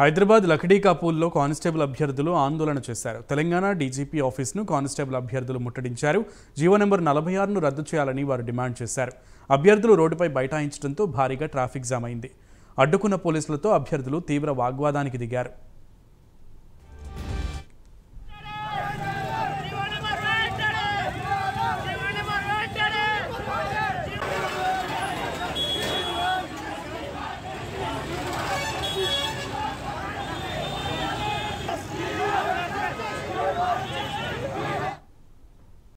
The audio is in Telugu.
హైదరాబాద్ లకడీకాపూల్లో కానిస్టేబుల్ అభ్యర్థులు ఆందోళన చేశారు తెలంగాణ డీజీపీ ఆఫీస్ను కానిస్టేబుల్ అభ్యర్థులు ముట్టడించారు జీవో నెంబర్ నలభై ఆరును రద్దు చేయాలని వారు డిమాండ్ చేశారు అభ్యర్థులు రోడ్డుపై బైఠాయించడంతో భారీగా ట్రాఫిక్ జామ్ అయింది అడ్డుకున్న పోలీసులతో అభ్యర్థులు తీవ్ర వాగ్వాదానికి దిగారు